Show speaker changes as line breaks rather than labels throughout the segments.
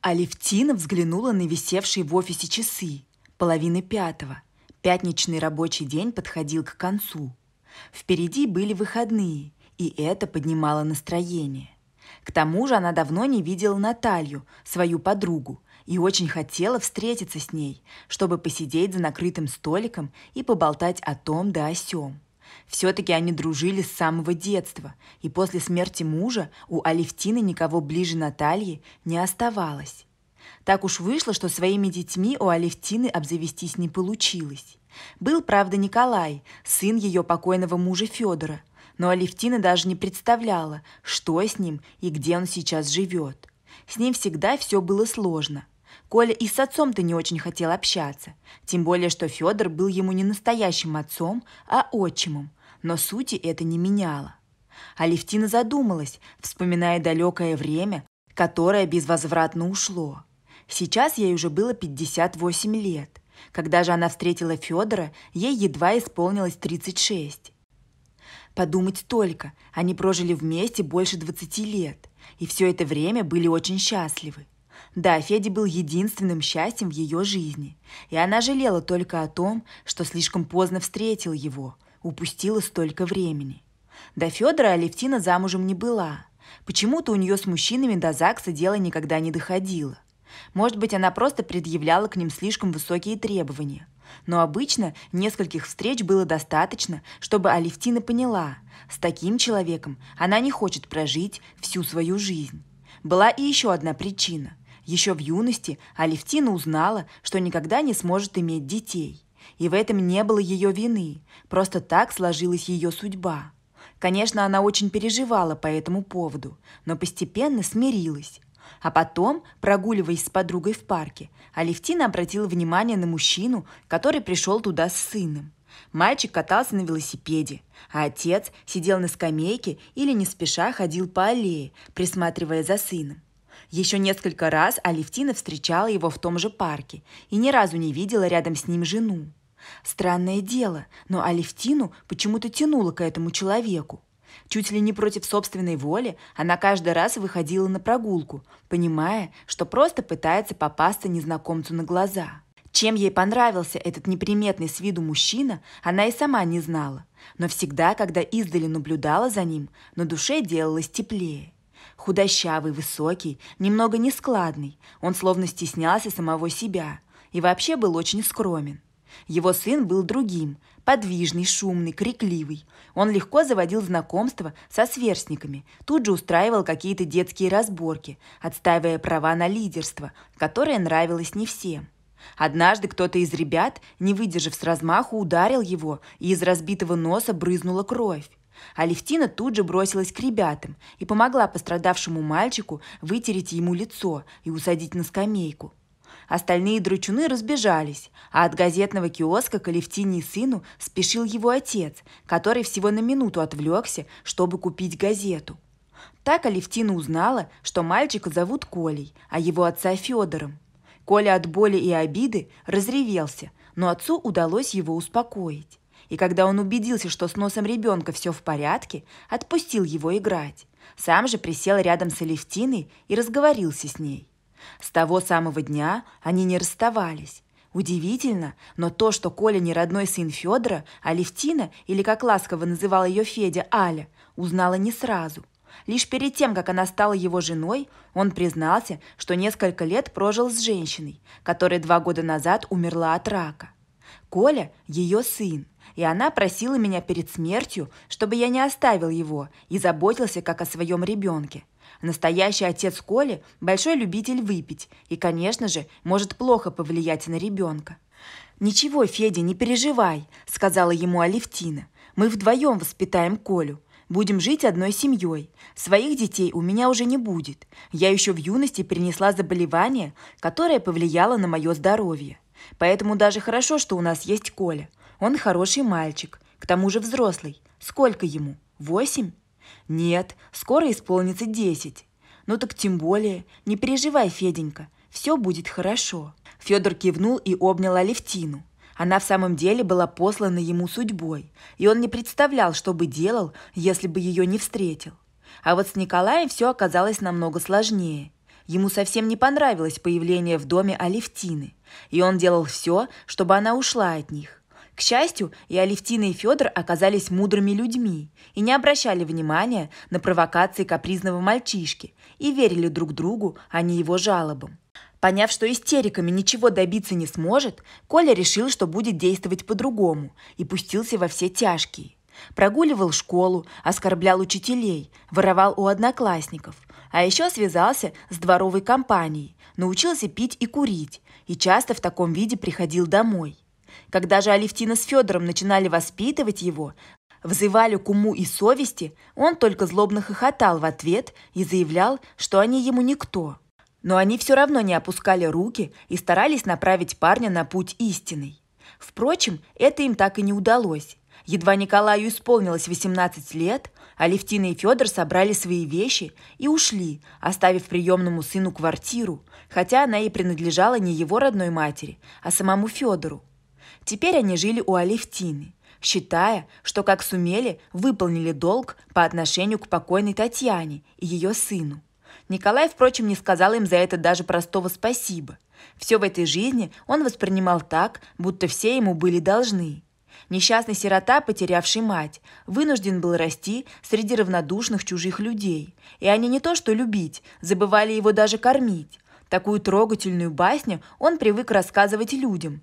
Алевтина взглянула на висевшие в офисе часы. Половины пятого. Пятничный рабочий день подходил к концу. Впереди были выходные, и это поднимало настроение. К тому же она давно не видела Наталью, свою подругу, и очень хотела встретиться с ней, чтобы посидеть за накрытым столиком и поболтать о том да о сём. Все-таки они дружили с самого детства, и после смерти мужа у Алевтины никого ближе Натальи не оставалось. Так уж вышло, что своими детьми у Алевтины обзавестись не получилось. Был, правда, Николай, сын ее покойного мужа Федора, но Алевтина даже не представляла, что с ним и где он сейчас живет. С ним всегда все было сложно – Коля и с отцом-то не очень хотел общаться, тем более, что Федор был ему не настоящим отцом, а отчимом, но сути это не меняло. А Левтина задумалась, вспоминая далекое время, которое безвозвратно ушло. Сейчас ей уже было 58 лет. Когда же она встретила Федора, ей едва исполнилось 36. Подумать только, они прожили вместе больше 20 лет, и все это время были очень счастливы. Да, Федя был единственным счастьем в ее жизни, и она жалела только о том, что слишком поздно встретил его, упустила столько времени. До Федора Алевтина замужем не была. Почему-то у нее с мужчинами до ЗАГСа дело никогда не доходило. Может быть, она просто предъявляла к ним слишком высокие требования. Но обычно нескольких встреч было достаточно, чтобы Алевтина поняла, с таким человеком она не хочет прожить всю свою жизнь. Была и еще одна причина – еще в юности Алевтина узнала, что никогда не сможет иметь детей. И в этом не было ее вины, просто так сложилась ее судьба. Конечно, она очень переживала по этому поводу, но постепенно смирилась. А потом, прогуливаясь с подругой в парке, Алевтина обратила внимание на мужчину, который пришел туда с сыном. Мальчик катался на велосипеде, а отец сидел на скамейке или не спеша ходил по аллее, присматривая за сыном. Еще несколько раз Алевтина встречала его в том же парке и ни разу не видела рядом с ним жену. Странное дело, но Алевтину почему-то тянуло к этому человеку. Чуть ли не против собственной воли, она каждый раз выходила на прогулку, понимая, что просто пытается попасться незнакомцу на глаза. Чем ей понравился этот неприметный с виду мужчина, она и сама не знала. Но всегда, когда издали наблюдала за ним, на душе делалось теплее. Худощавый, высокий, немного нескладный. Он словно стеснялся самого себя и вообще был очень скромен. Его сын был другим, подвижный, шумный, крикливый. Он легко заводил знакомства со сверстниками, тут же устраивал какие-то детские разборки, отстаивая права на лидерство, которое нравилось не всем. Однажды кто-то из ребят, не выдержав с размаху, ударил его, и из разбитого носа брызнула кровь. Алевтина тут же бросилась к ребятам и помогла пострадавшему мальчику вытереть ему лицо и усадить на скамейку. Остальные дручуны разбежались, а от газетного киоска к Алевтине и сыну спешил его отец, который всего на минуту отвлекся, чтобы купить газету. Так Алевтина узнала, что мальчика зовут Колей, а его отца Федором. Коля от боли и обиды разревелся, но отцу удалось его успокоить. И когда он убедился, что с носом ребенка все в порядке, отпустил его играть. Сам же присел рядом с Алевтиной и разговорился с ней. С того самого дня они не расставались. Удивительно, но то, что Коля не родной сын Федора, а Левтина, или как ласково называл ее Федя, Аля, узнала не сразу. Лишь перед тем, как она стала его женой, он признался, что несколько лет прожил с женщиной, которая два года назад умерла от рака. Коля – ее сын и она просила меня перед смертью, чтобы я не оставил его и заботился как о своем ребенке. Настоящий отец Коли – большой любитель выпить и, конечно же, может плохо повлиять на ребенка. «Ничего, Федя, не переживай», – сказала ему Алевтина. «Мы вдвоем воспитаем Колю. Будем жить одной семьей. Своих детей у меня уже не будет. Я еще в юности принесла заболевание, которое повлияло на мое здоровье. Поэтому даже хорошо, что у нас есть Коля. Он хороший мальчик, к тому же взрослый. Сколько ему? Восемь? Нет, скоро исполнится десять. Ну так тем более, не переживай, Феденька, все будет хорошо. Федор кивнул и обнял Алевтину. Она в самом деле была послана ему судьбой, и он не представлял, что бы делал, если бы ее не встретил. А вот с Николаем все оказалось намного сложнее. Ему совсем не понравилось появление в доме Алевтины, и он делал все, чтобы она ушла от них. К счастью, и Алевтина, и Федор оказались мудрыми людьми и не обращали внимания на провокации капризного мальчишки и верили друг другу, а не его жалобам. Поняв, что истериками ничего добиться не сможет, Коля решил, что будет действовать по-другому и пустился во все тяжкие. Прогуливал школу, оскорблял учителей, воровал у одноклассников, а еще связался с дворовой компанией, научился пить и курить и часто в таком виде приходил домой – когда же Алевтина с Федором начинали воспитывать его, взывали к уму и совести, он только злобно хохотал в ответ и заявлял, что они ему никто. Но они все равно не опускали руки и старались направить парня на путь истинный. Впрочем, это им так и не удалось. Едва Николаю исполнилось 18 лет, Алевтина и Федор собрали свои вещи и ушли, оставив приемному сыну квартиру, хотя она и принадлежала не его родной матери, а самому Федору. Теперь они жили у Алевтины, считая, что как сумели, выполнили долг по отношению к покойной Татьяне и ее сыну. Николай, впрочем, не сказал им за это даже простого спасибо. Все в этой жизни он воспринимал так, будто все ему были должны. Несчастный сирота, потерявший мать, вынужден был расти среди равнодушных чужих людей. И они не то что любить, забывали его даже кормить. Такую трогательную басню он привык рассказывать людям,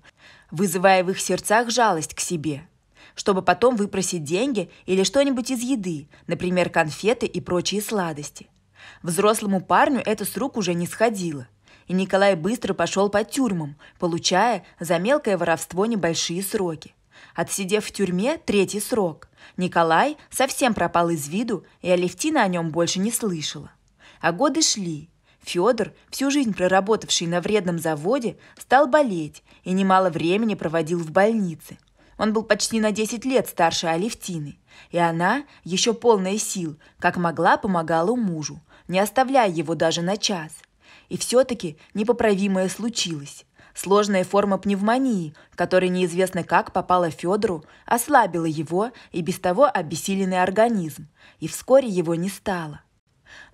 вызывая в их сердцах жалость к себе, чтобы потом выпросить деньги или что-нибудь из еды, например, конфеты и прочие сладости. Взрослому парню это с рук уже не сходило, и Николай быстро пошел по тюрьмам, получая за мелкое воровство небольшие сроки. Отсидев в тюрьме третий срок, Николай совсем пропал из виду, и Алевтина о нем больше не слышала. А годы шли, Федор, всю жизнь проработавший на вредном заводе, стал болеть и немало времени проводил в больнице. Он был почти на 10 лет старше Алевтины, и она, еще полная сил, как могла, помогала мужу, не оставляя его даже на час. И все-таки непоправимое случилось. Сложная форма пневмонии, которая неизвестно как попала Федору, ослабила его и без того обессиленный организм, и вскоре его не стало.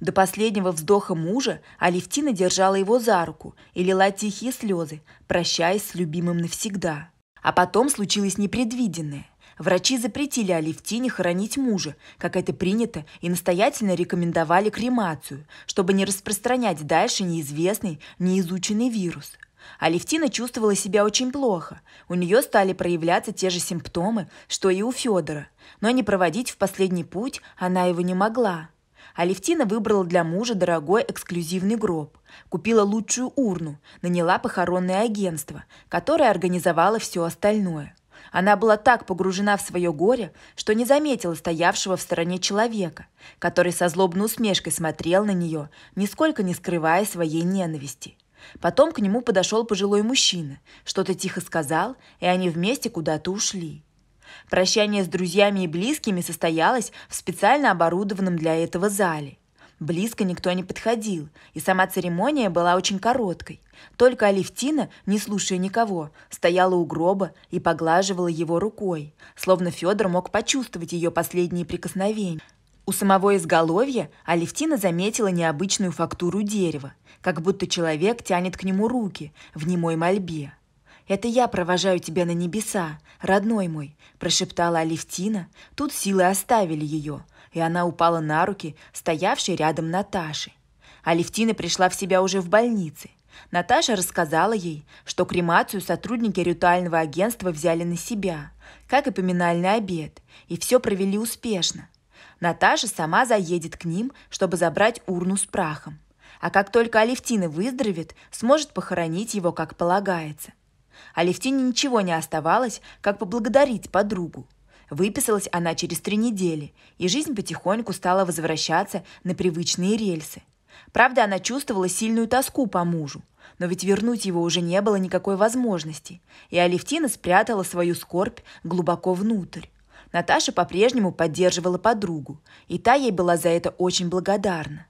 До последнего вздоха мужа Алевтина держала его за руку и лила тихие слезы, прощаясь с любимым навсегда. А потом случилось непредвиденное. Врачи запретили Алевтине хоронить мужа, как это принято, и настоятельно рекомендовали кремацию, чтобы не распространять дальше неизвестный, неизученный вирус. Алевтина чувствовала себя очень плохо. У нее стали проявляться те же симптомы, что и у Федора. Но не проводить в последний путь она его не могла. Алевтина выбрала для мужа дорогой эксклюзивный гроб, купила лучшую урну, наняла похоронное агентство, которое организовало все остальное. Она была так погружена в свое горе, что не заметила стоявшего в стороне человека, который со злобной усмешкой смотрел на нее, нисколько не скрывая своей ненависти. Потом к нему подошел пожилой мужчина, что-то тихо сказал, и они вместе куда-то ушли. Прощание с друзьями и близкими состоялось в специально оборудованном для этого зале. Близко никто не подходил, и сама церемония была очень короткой. Только Алевтина, не слушая никого, стояла у гроба и поглаживала его рукой, словно Федор мог почувствовать ее последние прикосновения. У самого изголовья Алевтина заметила необычную фактуру дерева, как будто человек тянет к нему руки в немой мольбе это я провожаю тебя на небеса, родной мой», – прошептала Алевтина. Тут силы оставили ее, и она упала на руки, стоявшей рядом Наташи. Алевтина пришла в себя уже в больнице. Наташа рассказала ей, что кремацию сотрудники ритуального агентства взяли на себя, как и поминальный обед, и все провели успешно. Наташа сама заедет к ним, чтобы забрать урну с прахом. А как только Алевтина выздоровеет, сможет похоронить его, как полагается а Левтине ничего не оставалось, как поблагодарить подругу. Выписалась она через три недели, и жизнь потихоньку стала возвращаться на привычные рельсы. Правда, она чувствовала сильную тоску по мужу, но ведь вернуть его уже не было никакой возможности, и Алевтина спрятала свою скорбь глубоко внутрь. Наташа по-прежнему поддерживала подругу, и та ей была за это очень благодарна.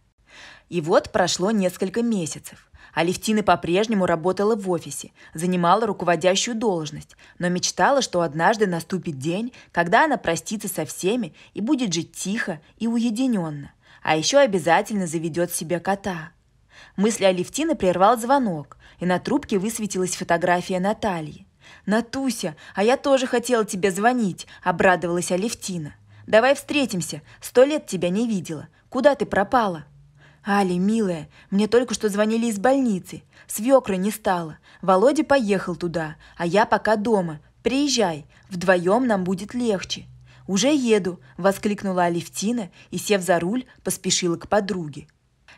И вот прошло несколько месяцев. Алевтина по-прежнему работала в офисе, занимала руководящую должность, но мечтала, что однажды наступит день, когда она простится со всеми и будет жить тихо и уединенно. А еще обязательно заведет себе кота. Мысли Алевтины прервал звонок, и на трубке высветилась фотография Натальи. «Натуся, а я тоже хотела тебе звонить», – обрадовалась Алевтина. «Давай встретимся, сто лет тебя не видела. Куда ты пропала?» «Али, милая, мне только что звонили из больницы. Свекры не стало. Володя поехал туда, а я пока дома. Приезжай, вдвоем нам будет легче». «Уже еду!» – воскликнула Алевтина и, сев за руль, поспешила к подруге.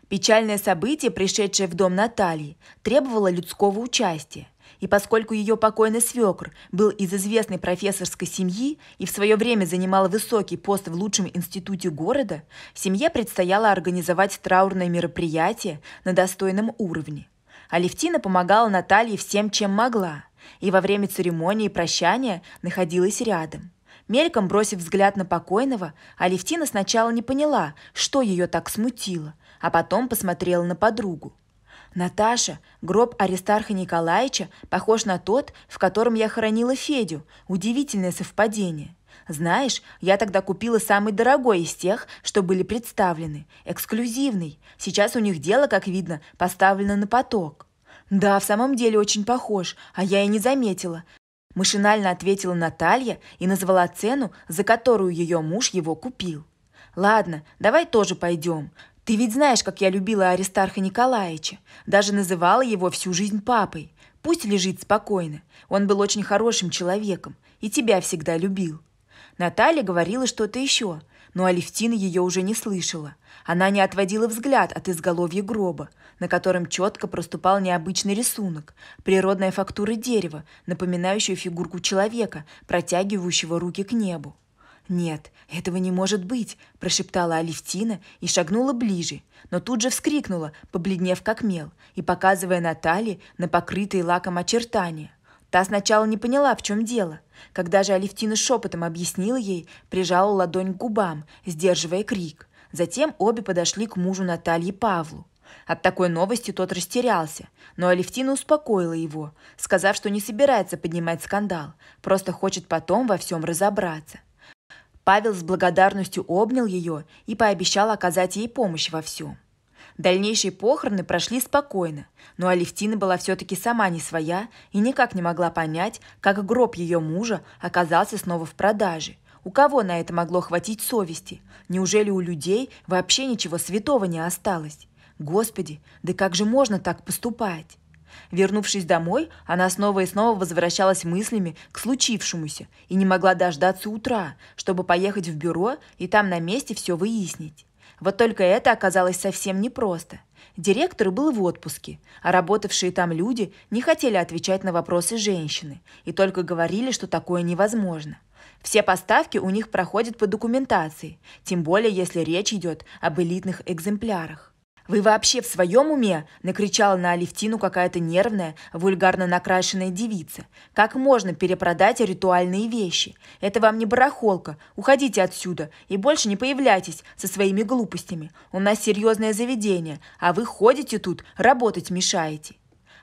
Печальное событие, пришедшее в дом Натальи, требовало людского участия. И поскольку ее покойный свекр был из известной профессорской семьи и в свое время занимал высокий пост в лучшем институте города, семье предстояло организовать траурное мероприятие на достойном уровне. Алевтина помогала Наталье всем, чем могла, и во время церемонии прощания находилась рядом. Мельком бросив взгляд на покойного, Алевтина сначала не поняла, что ее так смутило, а потом посмотрела на подругу – «Наташа, гроб Аристарха Николаевича похож на тот, в котором я хоронила Федю. Удивительное совпадение. Знаешь, я тогда купила самый дорогой из тех, что были представлены. Эксклюзивный. Сейчас у них дело, как видно, поставлено на поток». «Да, в самом деле очень похож, а я и не заметила», – машинально ответила Наталья и назвала цену, за которую ее муж его купил. «Ладно, давай тоже пойдем. Ты ведь знаешь, как я любила Аристарха Николаевича. Даже называла его всю жизнь папой. Пусть лежит спокойно. Он был очень хорошим человеком и тебя всегда любил». Наталья говорила что-то еще, но Алевтина ее уже не слышала. Она не отводила взгляд от изголовья гроба, на котором четко проступал необычный рисунок, природная фактура дерева, напоминающая фигурку человека, протягивающего руки к небу. «Нет, этого не может быть!» – прошептала Алевтина и шагнула ближе, но тут же вскрикнула, побледнев как мел, и показывая Наталье на покрытые лаком очертания. Та сначала не поняла, в чем дело. Когда же Алевтина шепотом объяснила ей, прижала ладонь к губам, сдерживая крик. Затем обе подошли к мужу Натальи Павлу. От такой новости тот растерялся, но Алевтина успокоила его, сказав, что не собирается поднимать скандал, просто хочет потом во всем разобраться. Павел с благодарностью обнял ее и пообещал оказать ей помощь во всем. Дальнейшие похороны прошли спокойно, но Алевтина была все-таки сама не своя и никак не могла понять, как гроб ее мужа оказался снова в продаже. У кого на это могло хватить совести? Неужели у людей вообще ничего святого не осталось? Господи, да как же можно так поступать? Вернувшись домой, она снова и снова возвращалась мыслями к случившемуся и не могла дождаться утра, чтобы поехать в бюро и там на месте все выяснить. Вот только это оказалось совсем непросто. Директор был в отпуске, а работавшие там люди не хотели отвечать на вопросы женщины и только говорили, что такое невозможно. Все поставки у них проходят по документации, тем более если речь идет об элитных экземплярах. «Вы вообще в своем уме?» – накричала на Алевтину какая-то нервная, вульгарно накрашенная девица. «Как можно перепродать ритуальные вещи? Это вам не барахолка. Уходите отсюда и больше не появляйтесь со своими глупостями. У нас серьезное заведение, а вы ходите тут, работать мешаете».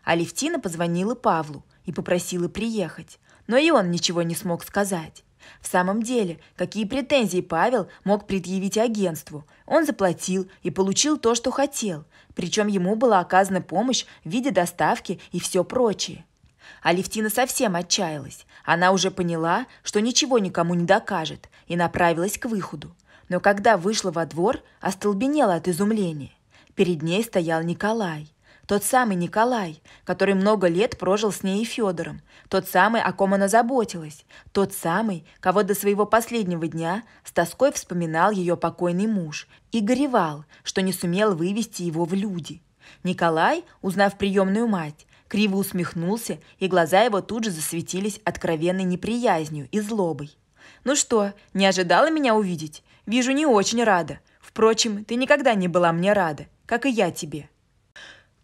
Алевтина позвонила Павлу и попросила приехать, но и он ничего не смог сказать. В самом деле, какие претензии Павел мог предъявить агентству? Он заплатил и получил то, что хотел. Причем ему была оказана помощь в виде доставки и все прочее. Алевтина совсем отчаялась. Она уже поняла, что ничего никому не докажет, и направилась к выходу. Но когда вышла во двор, остолбенела от изумления. Перед ней стоял Николай. Тот самый Николай, который много лет прожил с ней и Федором. Тот самый, о ком она заботилась. Тот самый, кого до своего последнего дня с тоской вспоминал ее покойный муж и горевал, что не сумел вывести его в люди. Николай, узнав приемную мать, криво усмехнулся, и глаза его тут же засветились откровенной неприязнью и злобой. «Ну что, не ожидала меня увидеть? Вижу, не очень рада. Впрочем, ты никогда не была мне рада, как и я тебе.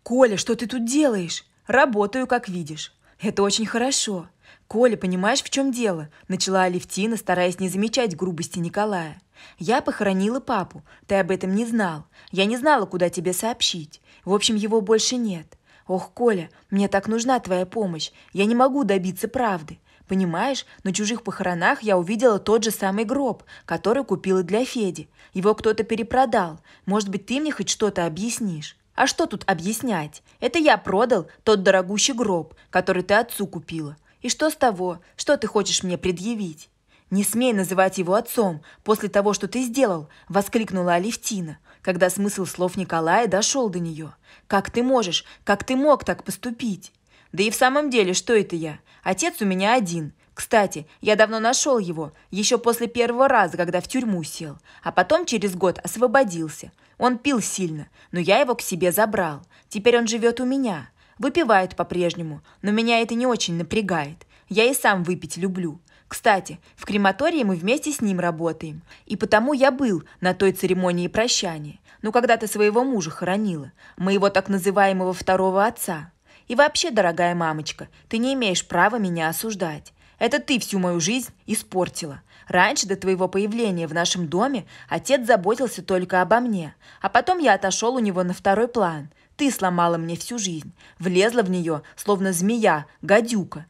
«Коля, что ты тут делаешь?» «Работаю, как видишь». «Это очень хорошо». «Коля, понимаешь, в чем дело?» – начала Алевтина, стараясь не замечать грубости Николая. «Я похоронила папу. Ты об этом не знал. Я не знала, куда тебе сообщить. В общем, его больше нет. Ох, Коля, мне так нужна твоя помощь. Я не могу добиться правды. Понимаешь, на чужих похоронах я увидела тот же самый гроб, который купила для Феди. Его кто-то перепродал. Может быть, ты мне хоть что-то объяснишь?» А что тут объяснять? Это я продал тот дорогущий гроб, который ты отцу купила. И что с того? Что ты хочешь мне предъявить? Не смей называть его отцом после того, что ты сделал, воскликнула Алевтина, когда смысл слов Николая дошел до нее. Как ты можешь? Как ты мог так поступить? Да и в самом деле, что это я? Отец у меня один. Кстати, я давно нашел его, еще после первого раза, когда в тюрьму сел, а потом через год освободился. Он пил сильно, но я его к себе забрал. Теперь он живет у меня. Выпивает по-прежнему, но меня это не очень напрягает. Я и сам выпить люблю. Кстати, в крематории мы вместе с ним работаем. И потому я был на той церемонии прощания. Ну, когда ты своего мужа хоронила, моего так называемого второго отца. И вообще, дорогая мамочка, ты не имеешь права меня осуждать. Это ты всю мою жизнь испортила. Раньше, до твоего появления в нашем доме, отец заботился только обо мне, а потом я отошел у него на второй план. Ты сломала мне всю жизнь, влезла в нее, словно змея, гадюка.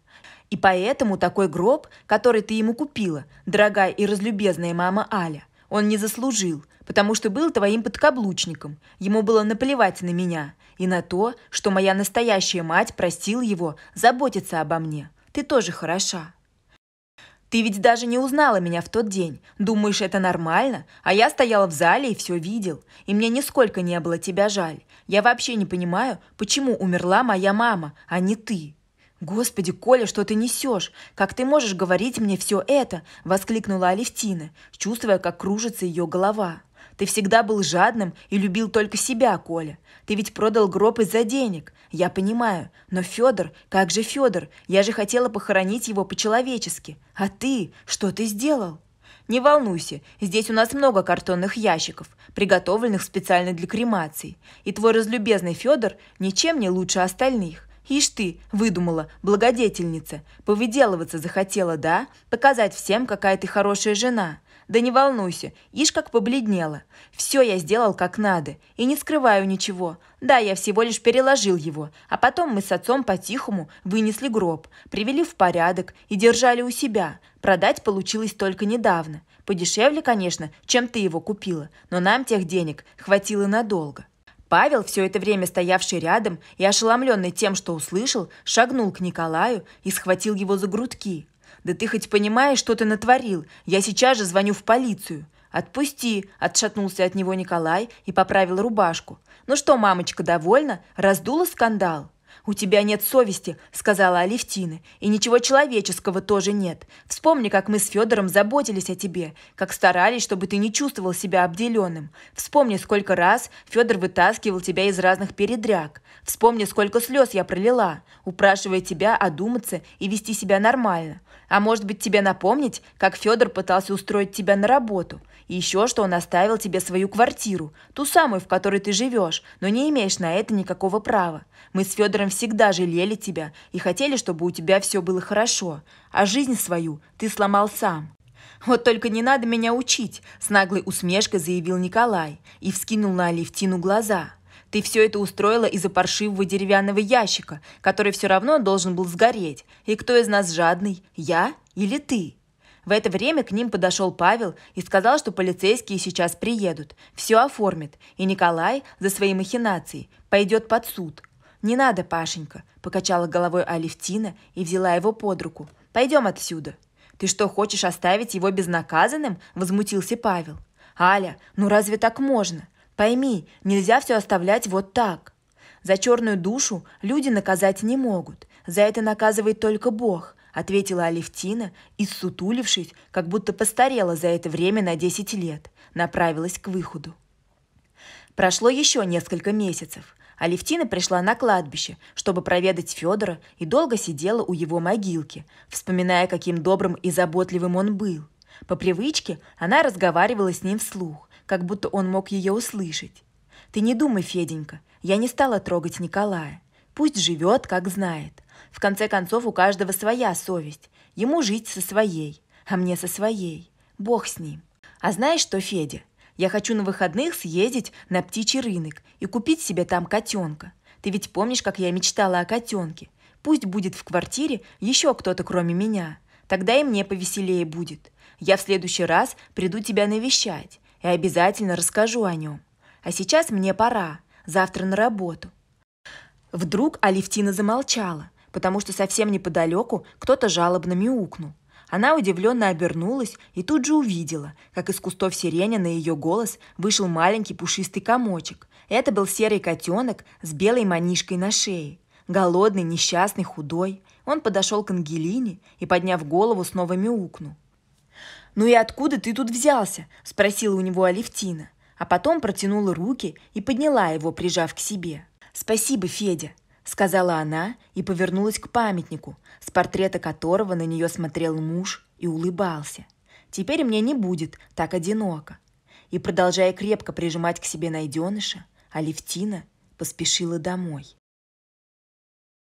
И поэтому такой гроб, который ты ему купила, дорогая и разлюбезная мама Аля, он не заслужил, потому что был твоим подкаблучником. Ему было наплевать на меня и на то, что моя настоящая мать просила его заботиться обо мне. Ты тоже хороша. Ты ведь даже не узнала меня в тот день. Думаешь, это нормально? А я стояла в зале и все видел. И мне нисколько не было тебя жаль. Я вообще не понимаю, почему умерла моя мама, а не ты». «Господи, Коля, что ты несешь? Как ты можешь говорить мне все это?» – воскликнула Алевтина, чувствуя, как кружится ее голова. Ты всегда был жадным и любил только себя, Коля. Ты ведь продал гроб из-за денег. Я понимаю. Но Федор, как же Федор? Я же хотела похоронить его по-человечески. А ты? Что ты сделал? Не волнуйся, здесь у нас много картонных ящиков, приготовленных специально для кремации. И твой разлюбезный Федор ничем не лучше остальных. Ишь ты, выдумала, благодетельница, повыделываться захотела, да? Показать всем, какая ты хорошая жена. Да не волнуйся, ишь как побледнела. Все я сделал как надо, и не скрываю ничего. Да, я всего лишь переложил его, а потом мы с отцом по-тихому вынесли гроб, привели в порядок и держали у себя. Продать получилось только недавно. Подешевле, конечно, чем ты его купила, но нам тех денег хватило надолго. Павел, все это время стоявший рядом и ошеломленный тем, что услышал, шагнул к Николаю и схватил его за грудки. «Да ты хоть понимаешь, что ты натворил? Я сейчас же звоню в полицию!» «Отпусти!» – отшатнулся от него Николай и поправил рубашку. «Ну что, мамочка, довольна? Раздула скандал?» «У тебя нет совести», – сказала Алевтина, – «и ничего человеческого тоже нет. Вспомни, как мы с Федором заботились о тебе, как старались, чтобы ты не чувствовал себя обделенным. Вспомни, сколько раз Федор вытаскивал тебя из разных передряг. Вспомни, сколько слез я пролила, упрашивая тебя одуматься и вести себя нормально. А может быть, тебе напомнить, как Федор пытался устроить тебя на работу? И еще, что он оставил тебе свою квартиру, ту самую, в которой ты живешь, но не имеешь на это никакого права. Мы с Федором всегда жалели тебя и хотели, чтобы у тебя все было хорошо, а жизнь свою ты сломал сам. «Вот только не надо меня учить», – с наглой усмешкой заявил Николай и вскинул на Алевтину глаза – ты все это устроила из-за паршивого деревянного ящика, который все равно должен был сгореть. И кто из нас жадный, я или ты?» В это время к ним подошел Павел и сказал, что полицейские сейчас приедут, все оформят, и Николай за свои махинации пойдет под суд. «Не надо, Пашенька», – покачала головой Алевтина и взяла его под руку. «Пойдем отсюда». «Ты что, хочешь оставить его безнаказанным?» – возмутился Павел. «Аля, ну разве так можно? Пойми, нельзя все оставлять вот так. За черную душу люди наказать не могут. За это наказывает только Бог, ответила Алевтина и, сутулившись, как будто постарела за это время на десять лет, направилась к выходу. Прошло еще несколько месяцев. Алевтина пришла на кладбище, чтобы проведать Федора, и долго сидела у его могилки, вспоминая, каким добрым и заботливым он был. По привычке она разговаривала с ним вслух как будто он мог ее услышать. «Ты не думай, Феденька, я не стала трогать Николая. Пусть живет, как знает. В конце концов, у каждого своя совесть. Ему жить со своей, а мне со своей. Бог с ним. А знаешь что, Федя? Я хочу на выходных съездить на птичий рынок и купить себе там котенка. Ты ведь помнишь, как я мечтала о котенке? Пусть будет в квартире еще кто-то, кроме меня. Тогда и мне повеселее будет. Я в следующий раз приду тебя навещать и обязательно расскажу о нем. А сейчас мне пора, завтра на работу. Вдруг Алевтина замолчала, потому что совсем неподалеку кто-то жалобно мяукнул. Она удивленно обернулась и тут же увидела, как из кустов сирени на ее голос вышел маленький пушистый комочек. Это был серый котенок с белой манишкой на шее. Голодный, несчастный, худой. Он подошел к Ангелине и, подняв голову, снова мяукнул. «Ну и откуда ты тут взялся?» – спросила у него Алевтина, а потом протянула руки и подняла его, прижав к себе. «Спасибо, Федя», – сказала она и повернулась к памятнику, с портрета которого на нее смотрел муж и улыбался. «Теперь мне не будет так одиноко». И, продолжая крепко прижимать к себе найденыша, Алевтина поспешила домой.